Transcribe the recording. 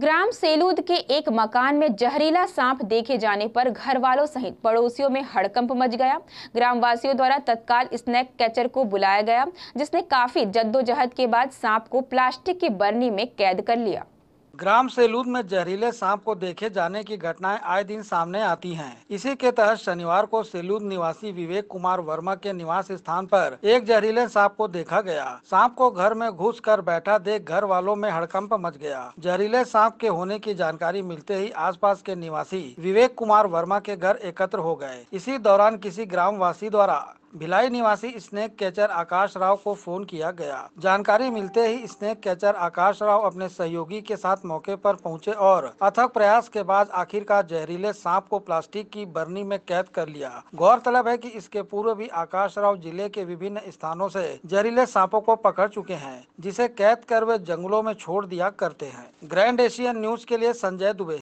ग्राम सेलूद के एक मकान में जहरीला सांप देखे जाने पर घर वालों सहित पड़ोसियों में हड़कंप मच गया ग्रामवासियों द्वारा तत्काल स्नैक कैचर को बुलाया गया जिसने काफी जद्दोजहद के बाद सांप को प्लास्टिक की बर्नी में कैद कर लिया ग्राम सेलूद में जहरीले सांप को देखे जाने की घटनाएं आए दिन सामने आती हैं। इसी के तहत शनिवार को सेलूद निवासी विवेक कुमार वर्मा के निवास स्थान पर एक जहरीले सांप को देखा गया सांप को घर में घुस कर बैठा देख घर वालों में हड़कंप मच गया जहरीले सांप के होने की जानकारी मिलते ही आस के निवासी विवेक कुमार वर्मा के घर एकत्र हो गए इसी दौरान किसी ग्राम द्वारा भिलाई निवासी स्नेक कैचर आकाश राव को फोन किया गया जानकारी मिलते ही स्नेक कैचर आकाश राव अपने सहयोगी के साथ मौके पर पहुंचे और अथक प्रयास के बाद आखिरकार जहरीले सांप को प्लास्टिक की बर्नी में कैद कर लिया गौरतलब है कि इसके पूर्व भी आकाश राव जिले के विभिन्न स्थानों से जहरीले सांपों को पकड़ चुके हैं जिसे कैद कर वे जंगलों में छोड़ दिया करते हैं ग्रैंड एशियन न्यूज के लिए संजय दुबे